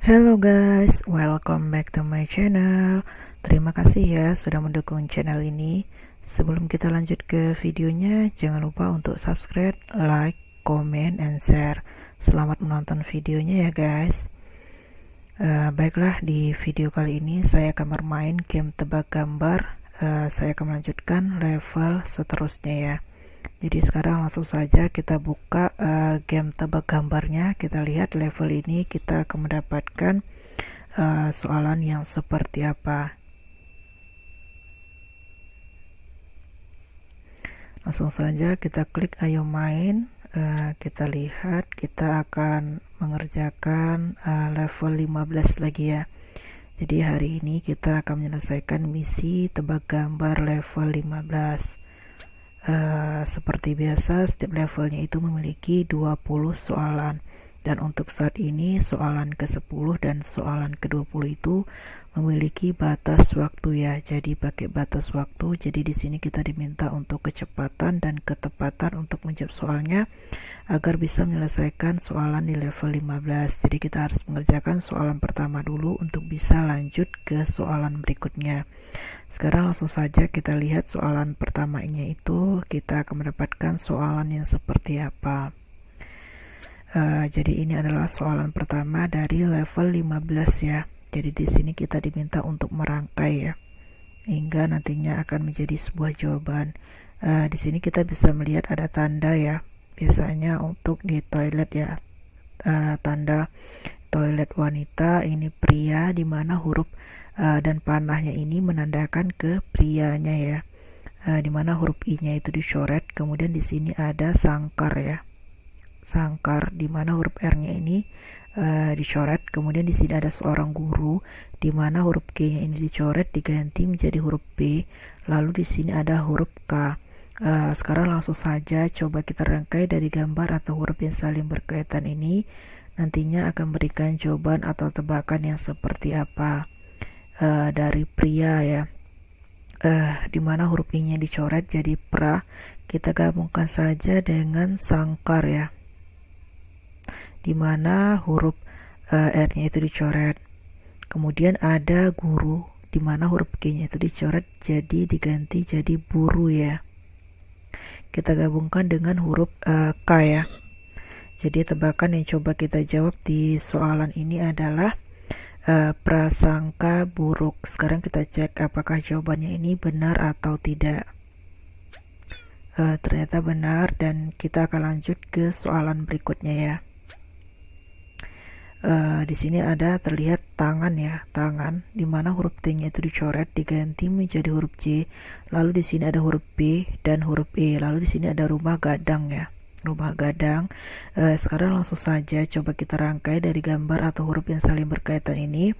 Hello guys, welcome back to my channel. Terima kasih ya sudah mendukung channel ini. Sebelum kita lanjut ke videonya, jangan lupa untuk subscribe, like, comment, and share. Selamat menonton videonya ya guys. Uh, baiklah di video kali ini saya akan bermain game tebak gambar. Uh, saya akan melanjutkan level seterusnya ya. Jadi sekarang langsung saja kita buka uh, game tebak gambarnya. Kita lihat level ini kita akan mendapatkan uh, soalan yang seperti apa. Langsung saja kita klik ayo main. Uh, kita lihat kita akan mengerjakan uh, level 15 lagi ya. Jadi hari ini kita akan menyelesaikan misi tebak gambar level 15. Uh, seperti biasa, setiap levelnya itu memiliki 20 soalan. Dan untuk saat ini, soalan ke-10 dan soalan ke-20 itu memiliki batas waktu ya. Jadi pakai batas waktu. Jadi di sini kita diminta untuk kecepatan dan ketepatan untuk menjawab soalnya agar bisa menyelesaikan soalan di level 15. Jadi kita harus mengerjakan soalan pertama dulu untuk bisa lanjut ke soalan berikutnya. Sekarang langsung saja kita lihat soalan pertamanya itu kita akan mendapatkan soalan yang seperti apa. Uh, jadi ini adalah soalan pertama dari level 15 ya. Jadi di sini kita diminta untuk merangkai ya. Hingga nantinya akan menjadi sebuah jawaban. Uh, di sini kita bisa melihat ada tanda ya. Biasanya untuk di toilet ya. Uh, tanda toilet wanita ini pria di mana huruf Eh, dan panahnya ini menandakan ke prianya ya uh, mana huruf i-nya itu dicoret kemudian di sini ada sangkar ya sangkar di mana huruf r-nya ini uh, dicoret kemudian di sini ada seorang guru di mana huruf k nya ini dicoret diganti menjadi huruf p. lalu di sini ada huruf k uh, sekarang langsung saja coba kita rangkai dari gambar atau huruf yang saling berkaitan ini nantinya akan memberikan jawaban atau tebakan yang seperti apa. Eh, dari pria ya uh, eh, dimana huruf i-nya dicoret jadi pra kita gabungkan saja dengan sangkar ya dimana huruf uh, r-nya itu dicoret kemudian ada guru dimana huruf g-nya itu dicoret jadi diganti jadi buru ya kita gabungkan dengan huruf uh, k ya jadi tebakan yang coba kita jawab di soalan ini adalah Eh, prasangka buruk. Sekarang kita cek apakah jawabannya ini benar atau tidak. Uh, ternyata benar dan kita akan lanjut ke soalan berikutnya ya. Uh, di sini ada terlihat tangan ya, tangan di mana huruf T-nya itu dicoret diganti menjadi huruf C. Lalu di sini ada huruf B dan huruf E. Lalu di sini ada rumah gadang ya rumah gadang. Eh, sekarang langsung saja coba kita rangkai dari gambar atau huruf yang saling berkaitan ini.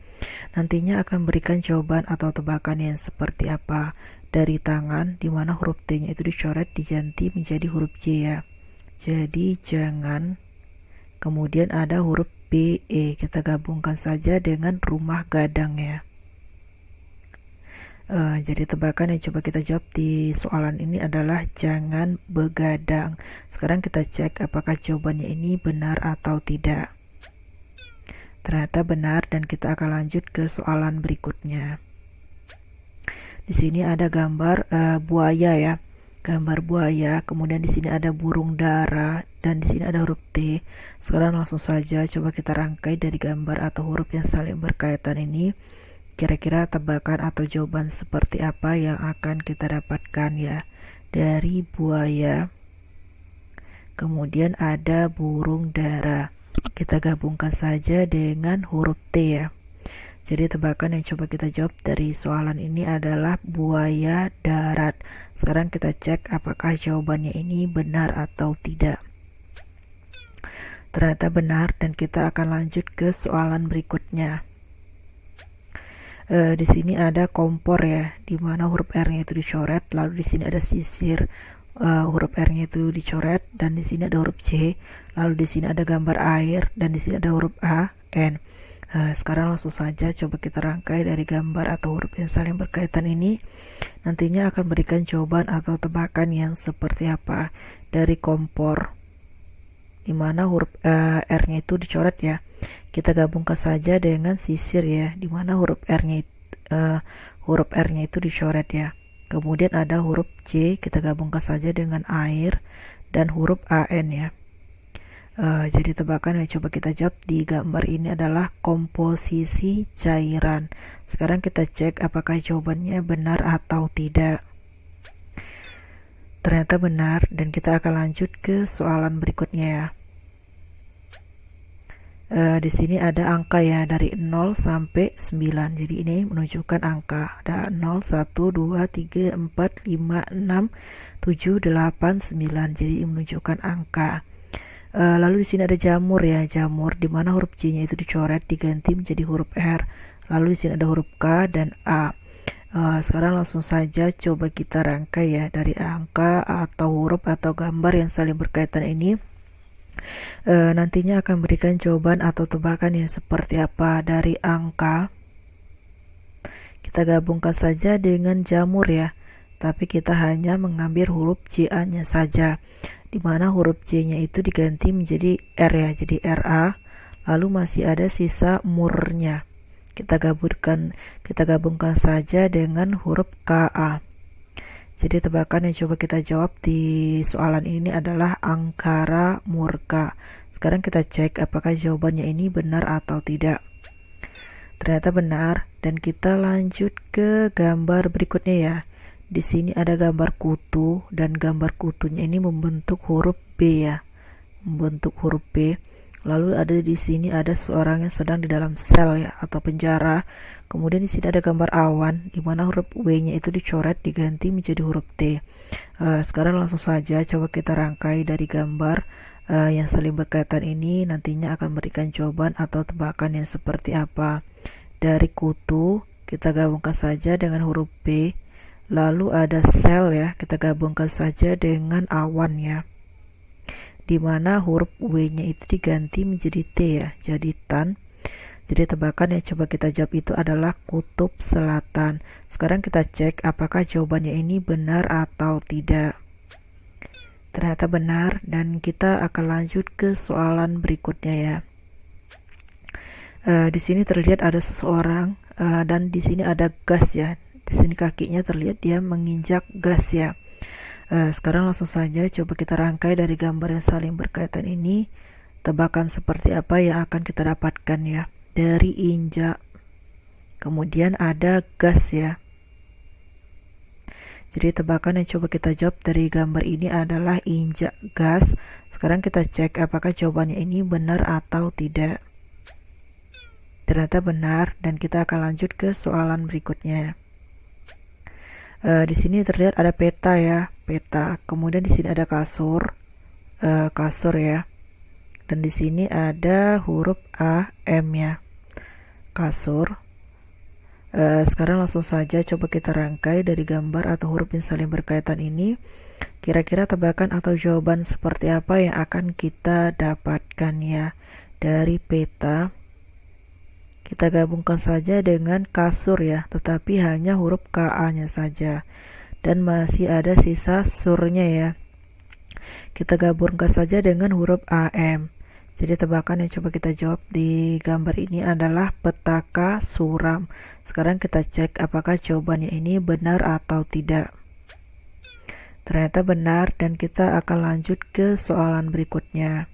Nantinya akan berikan jawaban atau tebakan yang seperti apa dari tangan di mana huruf T-nya itu dicoret diganti menjadi huruf J ya. Jadi jangan kemudian ada huruf BE kita gabungkan saja dengan rumah gadang ya. Uh, jadi tebakan yang coba kita jawab di soalan ini adalah jangan begadang. Sekarang kita cek apakah jawabannya ini benar atau tidak. Ternyata benar dan kita akan lanjut ke soalan berikutnya. Di sini ada gambar uh, buaya ya. Gambar buaya, kemudian di sini ada burung dara dan di sini ada huruf T. Sekarang langsung saja coba kita rangkai dari gambar atau huruf yang saling berkaitan ini. Kira-kira tebakan atau jawaban seperti apa yang akan kita dapatkan ya dari buaya. Kemudian ada burung dara. Kita gabungkan saja dengan huruf T ya. Jadi tebakan yang coba kita jawab dari soalan ini adalah buaya darat. Sekarang kita cek apakah jawabannya ini benar atau tidak. Ternyata benar dan kita akan lanjut ke soalan berikutnya e, di sini ada kompor ya di mana huruf R-nya itu dicoret lalu di sini ada sisir e, huruf R-nya itu dicoret dan di sini ada huruf C lalu di sini ada gambar air dan di sini ada huruf A N e, sekarang langsung saja coba kita rangkai dari gambar atau huruf yang saling berkaitan ini nantinya akan berikan jawaban atau tebakan yang seperti apa dari kompor di mana huruf uh, R-nya itu dicoret ya kita gabungkan saja dengan sisir ya, dimana huruf R-nya uh, huruf R-nya itu dicoret ya. Kemudian ada huruf C, kita gabungkan saja dengan air dan huruf AN ya. Uh, jadi tebakan yang coba kita jawab di gambar ini adalah komposisi cairan. Sekarang kita cek apakah jawabannya benar atau tidak. Ternyata benar dan kita akan lanjut ke soalan berikutnya ya uh, di sini ada angka ya dari 0 sampai 9 jadi ini menunjukkan angka ada 0 1 2 3 4 5 6 7 8 9 jadi ini menunjukkan angka uh, lalu di sini ada jamur ya jamur di mana huruf C-nya itu dicoret diganti menjadi huruf R lalu di sini ada huruf K dan A Uh, sekarang langsung saja coba kita rangkai ya dari angka atau huruf atau gambar yang saling berkaitan ini e, nantinya akan berikan jawaban atau tebakan yang seperti apa dari angka kita gabungkan saja dengan jamur ya tapi kita hanya mengambil huruf CA nya saja di mana huruf C nya itu diganti menjadi R ya jadi RA lalu masih ada sisa murnya kita gabungkan kita gabungkan saja dengan huruf KA jadi tebakan yang coba kita jawab di soalan ini adalah angkara murka. Sekarang kita cek apakah jawabannya ini benar atau tidak. Ternyata benar dan kita lanjut ke gambar berikutnya ya. Di sini ada gambar kutu dan gambar kutunya ini membentuk huruf B ya. Membentuk huruf B. Lalu ada di sini ada seorang yang sedang di dalam sel ya atau penjara. Kemudian di sini ada gambar awan di mana huruf W-nya itu dicoret diganti menjadi huruf T. Uh, sekarang langsung saja coba kita rangkai dari gambar uh, yang saling berkaitan ini nantinya akan memberikan jawaban atau tebakan yang seperti apa. Dari kutu kita gabungkan saja dengan huruf B. Lalu ada sel ya, kita gabungkan saja dengan awan ya di mana huruf W-nya itu diganti menjadi T ya, jadi tan. Jadi tebakan yang coba kita jawab itu adalah kutub selatan. Sekarang kita cek apakah jawabannya ini benar atau tidak. Ternyata benar dan kita akan lanjut ke soalan berikutnya ya. Uh, di sini terlihat ada seseorang uh, dan di sini ada gas ya. Di sini kakinya terlihat dia menginjak gas ya. Eh, sekarang langsung saja coba kita rangkai dari gambar yang saling berkaitan ini. Tebakan seperti apa yang akan kita dapatkan ya. Dari injak. Kemudian ada gas ya. Jadi tebakan yang coba kita jawab dari gambar ini adalah injak gas. Sekarang kita cek apakah jawabannya ini benar atau tidak. Ternyata benar dan kita akan lanjut ke soalan berikutnya. Eh, di sini terlihat ada peta ya, peta. Kemudian di sini ada kasur, uh, kasur ya. Dan di sini ada huruf A M ya, kasur. Uh, sekarang langsung saja coba kita rangkai dari gambar atau huruf yang saling berkaitan ini. Kira-kira tebakan atau jawaban seperti apa yang akan kita dapatkan ya dari peta kita gabungkan saja dengan kasur ya, tetapi hanya huruf KA-nya saja. Dan masih ada sisa surnya ya. Kita gabungkan saja dengan huruf AM. Jadi tebakan yang coba kita jawab di gambar ini adalah petaka suram. Sekarang kita cek apakah jawabannya ini benar atau tidak. Ternyata benar dan kita akan lanjut ke soalan berikutnya.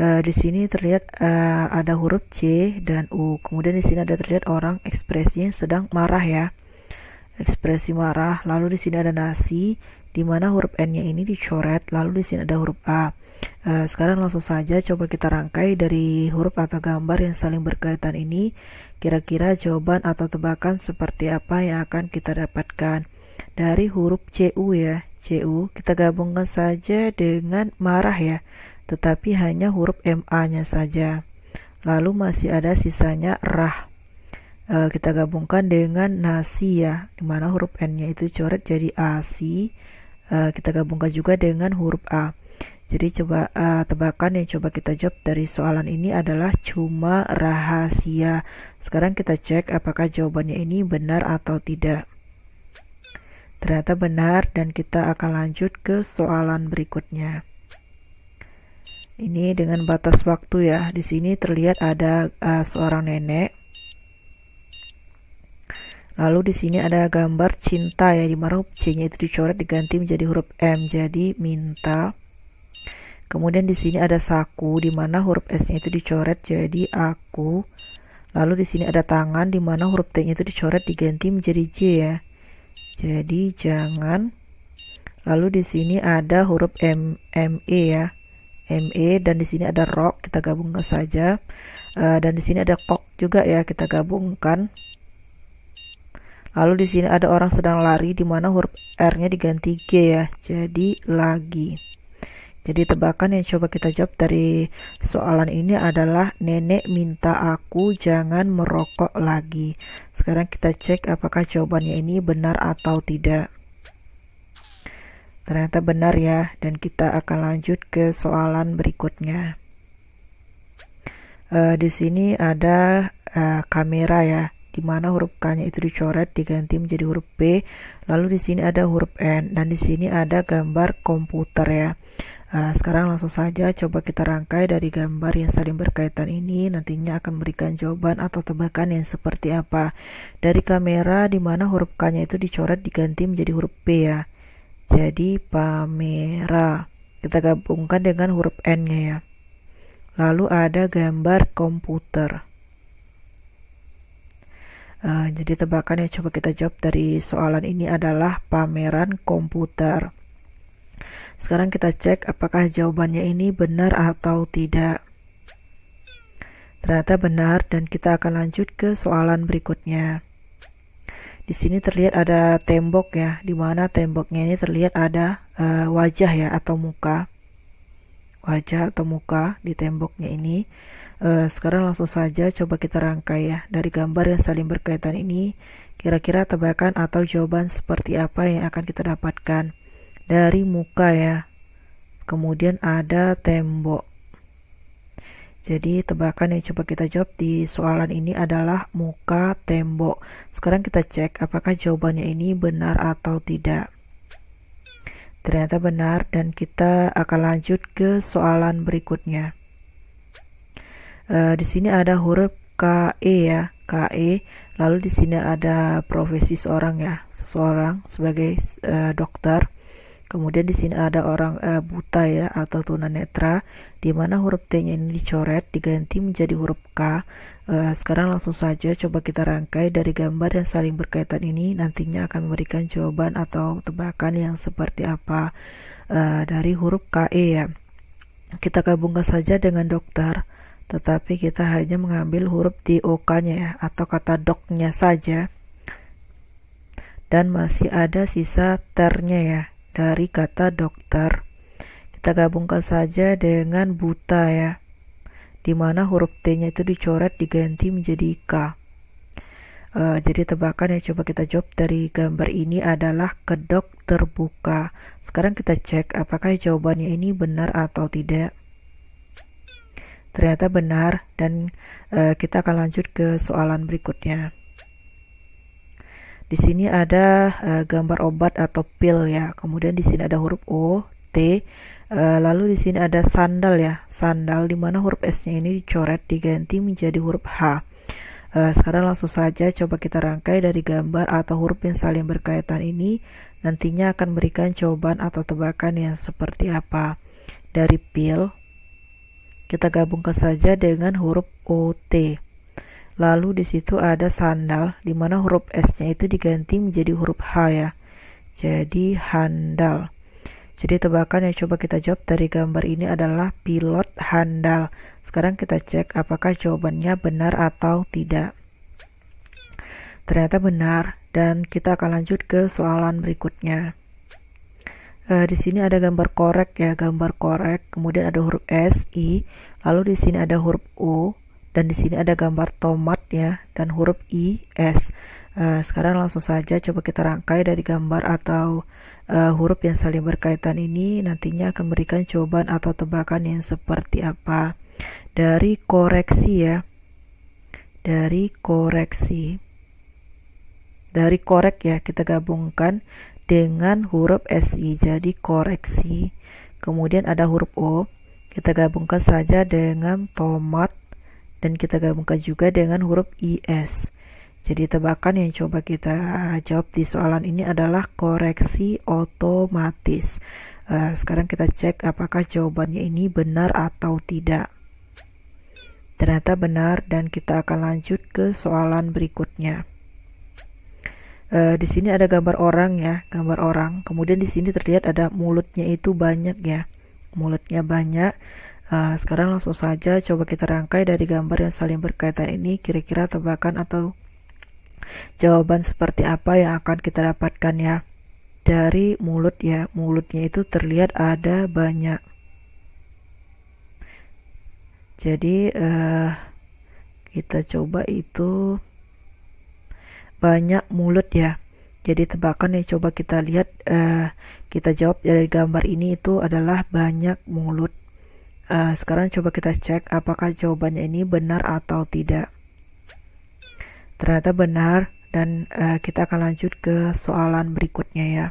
Eh, di sini terlihat uh, ada huruf C dan U. Kemudian di sini ada terlihat orang ekspresinya sedang marah ya. Ekspresi marah. Lalu di sini ada nasi di mana huruf N-nya ini dicoret. Lalu di sini ada huruf A. Uh, sekarang langsung saja coba kita rangkai dari huruf atau gambar yang saling berkaitan ini. Kira-kira jawaban atau tebakan seperti apa yang akan kita dapatkan dari huruf CU ya. CU kita gabungkan saja dengan marah ya tetapi hanya huruf MA-nya saja. Lalu masih ada sisanya rah. E, kita gabungkan dengan nasi ya, dimana huruf N-nya itu coret jadi asi. E, kita gabungkan juga dengan huruf A. Jadi coba uh, tebakan yang coba kita jawab dari soalan ini adalah cuma rahasia. Sekarang kita cek apakah jawabannya ini benar atau tidak. Ternyata benar dan kita akan lanjut ke soalan berikutnya. Ini dengan batas waktu ya. Di sini terlihat ada uh, seorang nenek. Lalu di sini ada gambar cinta ya di mana C-nya itu dicoret diganti menjadi huruf M jadi minta. Kemudian di sini ada saku di mana huruf S-nya itu dicoret jadi aku. Lalu di sini ada tangan di mana huruf T-nya itu dicoret diganti menjadi J ya. Jadi jangan. Lalu di sini ada huruf M M E ya ME dan di sini ada rock kita gabungkan saja uh, dan di sini ada kok juga ya kita gabungkan lalu di sini ada orang sedang lari di mana huruf R-nya diganti G ya jadi lagi jadi tebakan yang coba kita jawab dari soalan ini adalah nenek minta aku jangan merokok lagi sekarang kita cek apakah jawabannya ini benar atau tidak Ternyata benar ya, dan kita akan lanjut ke soalan berikutnya. Uh, di sini ada uh, kamera ya, di mana huruf K-nya itu dicoret diganti menjadi huruf P. Lalu di sini ada huruf N dan di sini ada gambar komputer ya. Uh, sekarang langsung saja coba kita rangkai dari gambar yang saling berkaitan ini nantinya akan memberikan jawaban atau tebakan yang seperti apa. Dari kamera di mana huruf K-nya itu dicoret diganti menjadi huruf P ya jadi Pamera. Kita gabungkan dengan huruf N-nya ya. Lalu ada gambar komputer. Uh, jadi tebakan yang coba kita jawab dari soalan ini adalah pameran komputer. Sekarang kita cek apakah jawabannya ini benar atau tidak. Ternyata benar dan kita akan lanjut ke soalan berikutnya. Di sini terlihat ada tembok ya, di mana temboknya ini terlihat ada uh, wajah ya atau muka. Wajah atau muka di temboknya ini. Uh, sekarang langsung saja coba kita rangkai ya dari gambar yang saling berkaitan ini. Kira-kira tebakan atau jawaban seperti apa yang akan kita dapatkan dari muka ya. Kemudian ada tembok. Jadi tebakan yang coba kita jawab di soalan ini adalah muka tembok. Sekarang kita cek apakah jawabannya ini benar atau tidak. Ternyata benar dan kita akan lanjut ke soalan berikutnya. E, di sini ada huruf KE ya, KE. Lalu di sini ada profesi seorang ya, seseorang sebagai e, dokter. Kemudian di sini ada orang uh, buta ya atau tunanetra di mana huruf T-nya ini dicoret diganti menjadi huruf K. Uh, sekarang langsung saja coba kita rangkai dari gambar yang saling berkaitan ini nantinya akan memberikan jawaban atau tebakan yang seperti apa uh, dari huruf KE ya. Kita gabungkan saja dengan dokter tetapi kita hanya mengambil huruf DOK-nya ya, atau kata dok-nya saja dan masih ada sisa ternya ya dari kata dokter. Kita gabungkan saja dengan buta ya, di mana huruf T-nya itu dicoret diganti menjadi K. Uh, jadi tebakan yang coba kita jawab dari gambar ini adalah kedok terbuka. Sekarang kita cek apakah jawabannya ini benar atau tidak. Ternyata benar dan uh, kita akan lanjut ke soalan berikutnya. Di sini ada uh, gambar obat atau pil ya. Kemudian di sini ada huruf O, T. Uh, lalu di sini ada sandal ya. Sandal di mana huruf S-nya ini dicoret diganti menjadi huruf H. Uh, sekarang langsung saja coba kita rangkai dari gambar atau huruf yang saling berkaitan ini nantinya akan memberikan jawaban atau tebakan yang seperti apa. Dari pil kita gabungkan saja dengan huruf O, T. Lalu di situ ada sandal, di mana huruf S-nya itu diganti menjadi huruf H ya. Jadi handal. Jadi tebakan yang coba kita jawab dari gambar ini adalah pilot handal. Sekarang kita cek apakah jawabannya benar atau tidak. Ternyata benar dan kita akan lanjut ke soalan berikutnya. E, di sini ada gambar korek ya, gambar korek. Kemudian ada huruf S, I. Lalu di sini ada huruf U, dan di sini ada gambar tomat ya dan huruf I S. Eh, sekarang langsung saja coba kita rangkai dari gambar atau uh, huruf yang saling berkaitan ini nantinya akan memberikan jawaban atau tebakan yang seperti apa. Dari koreksi ya. Dari koreksi. Dari korek ya kita gabungkan dengan huruf SI jadi koreksi. Kemudian ada huruf O, kita gabungkan saja dengan tomat dan kita gabungkan juga dengan huruf IS. Jadi tebakan yang coba kita jawab di soalan ini adalah koreksi otomatis. Eh, sekarang kita cek apakah jawabannya ini benar atau tidak. Ternyata benar dan kita akan lanjut ke soalan berikutnya. Uh, di sini ada gambar orang ya, gambar orang. Kemudian di sini terlihat ada mulutnya itu banyak ya, mulutnya banyak. Nah, sekarang langsung saja coba kita rangkai dari gambar yang saling berkaitan ini kira-kira tebakan atau jawaban seperti apa yang akan kita dapatkan ya. Dari mulut ya, mulutnya itu terlihat ada banyak. Jadi uh, kita coba itu banyak mulut ya. Jadi tebakan yang coba kita lihat uh, kita jawab dari gambar ini itu adalah banyak mulut. Uh, sekarang coba kita cek apakah jawabannya ini benar atau tidak. Ternyata benar dan uh, kita akan lanjut ke soalan berikutnya ya.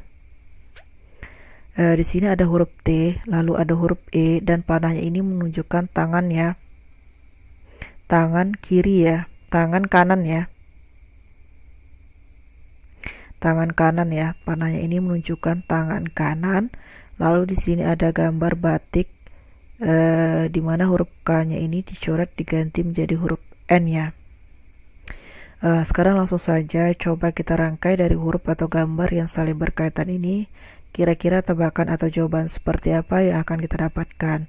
Uh, di sini ada huruf T, lalu ada huruf E dan panahnya ini menunjukkan tangan ya. Tangan kiri ya, tangan kanan ya. Tangan kanan ya, panahnya ini menunjukkan tangan kanan. Lalu di sini ada gambar batik Eh, di mana huruf K-nya ini dicoret diganti menjadi huruf N ya. E, sekarang langsung saja coba kita rangkai dari huruf atau gambar yang saling berkaitan ini. Kira-kira tebakan atau jawaban seperti apa yang akan kita dapatkan?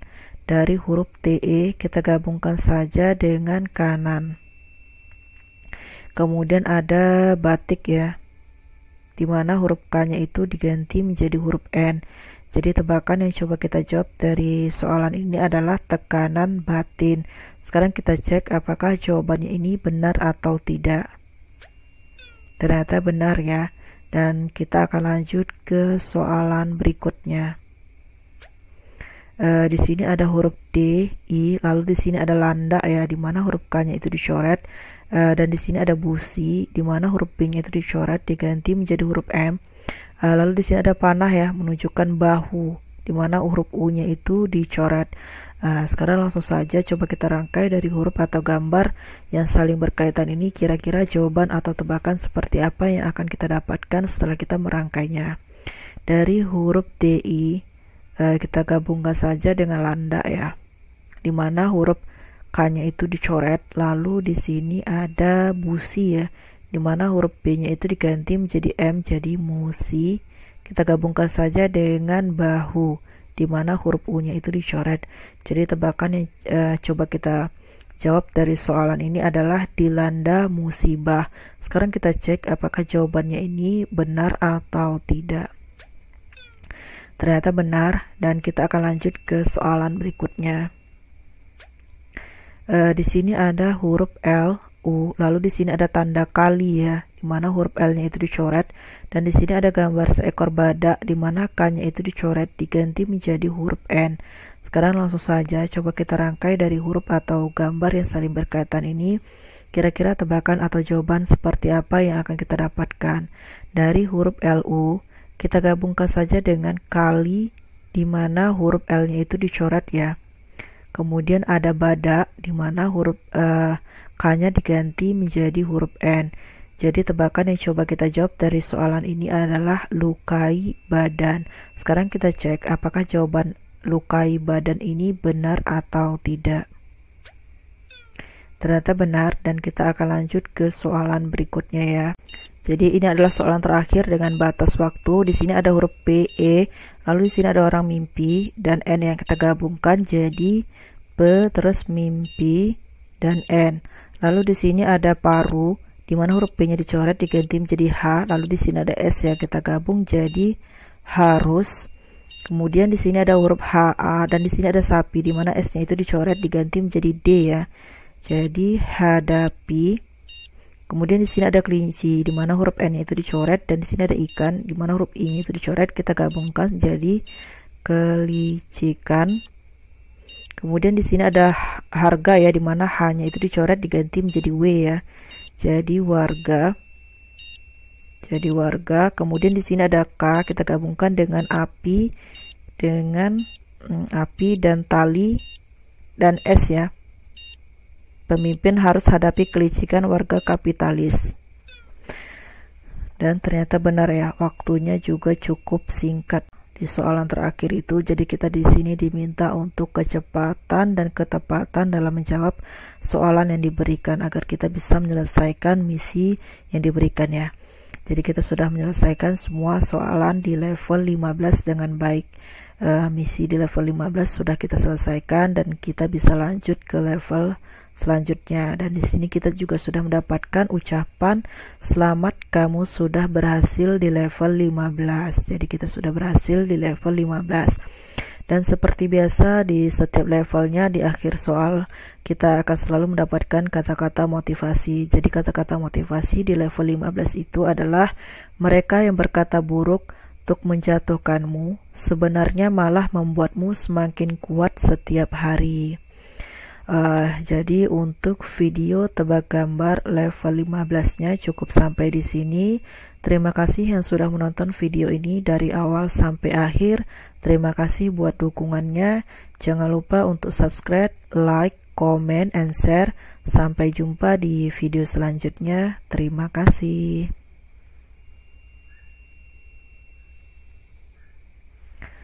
Dari huruf TE kita gabungkan saja dengan kanan. Kemudian ada batik ya, di mana huruf K-nya itu diganti menjadi huruf N. Jadi tebakan yang coba kita jawab dari soalan ini adalah tekanan batin. Sekarang kita cek apakah jawabannya ini benar atau tidak. Ternyata benar ya. Dan kita akan lanjut ke soalan berikutnya. E, di sini ada huruf D, I, lalu di sini ada landa ya, di mana huruf K-nya itu dicoret. E, dan di sini ada busi, di mana huruf B-nya itu dicoret, diganti menjadi huruf M Uh, lalu di sini ada panah ya menunjukkan bahu di mana huruf U-nya itu dicoret. Uh, sekarang langsung saja coba kita rangkai dari huruf atau gambar yang saling berkaitan ini kira-kira jawaban atau tebakan seperti apa yang akan kita dapatkan setelah kita merangkainya. Dari huruf DI uh, eh, kita gabungkan saja dengan landa ya. Di mana huruf K-nya itu dicoret, lalu di sini ada busi ya dimana huruf B-nya itu diganti menjadi M jadi musi. Kita gabungkan saja dengan bahu, dimana huruf U-nya itu dicoret. Jadi tebakan yang uh, coba kita jawab dari soalan ini adalah dilanda musibah. Sekarang kita cek apakah jawabannya ini benar atau tidak. Ternyata benar dan kita akan lanjut ke soalan berikutnya. Uh, di sini ada huruf L U, lalu di sini ada tanda kali ya, di mana huruf L-nya itu dicoret, dan di sini ada gambar seekor badak, di mana K-nya itu dicoret, diganti menjadi huruf N. Sekarang langsung saja, coba kita rangkai dari huruf atau gambar yang saling berkaitan ini, kira-kira tebakan atau jawaban seperti apa yang akan kita dapatkan. Dari huruf LU, kita gabungkan saja dengan kali, di mana huruf L-nya itu dicoret ya. Kemudian ada badak di mana huruf uh, K-nya diganti menjadi huruf N. Jadi tebakan yang coba kita jawab dari soalan ini adalah lukai badan. Sekarang kita cek apakah jawaban lukai badan ini benar atau tidak. Ternyata benar dan kita akan lanjut ke soalan berikutnya ya. Jadi ini adalah soalan terakhir dengan batas waktu. Di sini ada huruf P, E, lalu di sini ada orang mimpi dan N yang kita gabungkan jadi P terus mimpi dan N. Lalu di sini ada paru, di mana huruf P-nya dicoret diganti menjadi H, lalu di sini ada S yang kita gabung jadi harus. Kemudian di sini ada huruf H, A, dan di sini ada sapi, di mana S-nya itu dicoret diganti menjadi D ya. Jadi hadapi Kemudian di sini ada kelinci, di mana huruf N itu dicoret dan di sini ada ikan, di mana huruf I itu dicoret, kita gabungkan jadi kelicikan. Kemudian di sini ada harga ya, di mana hanya itu dicoret diganti menjadi W ya. Jadi warga. Jadi warga. Kemudian di sini ada K, kita gabungkan dengan api dengan hmm, api dan tali dan S ya pemimpin harus hadapi kelicikan warga kapitalis. Dan ternyata benar ya, waktunya juga cukup singkat. Di soalan terakhir itu, jadi kita di sini diminta untuk kecepatan dan ketepatan dalam menjawab soalan yang diberikan agar kita bisa menyelesaikan misi yang diberikan ya. Jadi kita sudah menyelesaikan semua soalan di level 15 dengan baik. Uh, misi di level 15 sudah kita selesaikan dan kita bisa lanjut ke level selanjutnya. Dan di sini kita juga sudah mendapatkan ucapan selamat kamu sudah berhasil di level 15. Jadi kita sudah berhasil di level 15. Dan seperti biasa di setiap levelnya di akhir soal kita akan selalu mendapatkan kata-kata motivasi. Jadi kata-kata motivasi di level 15 itu adalah mereka yang berkata buruk untuk menjatuhkanmu sebenarnya malah membuatmu semakin kuat setiap hari. Uh, jadi untuk video tebak gambar level 15-nya cukup sampai di sini. Terima kasih yang sudah menonton video ini dari awal sampai akhir. Terima kasih buat dukungannya. Jangan lupa untuk subscribe, like, comment, and share. Sampai jumpa di video selanjutnya. Terima kasih.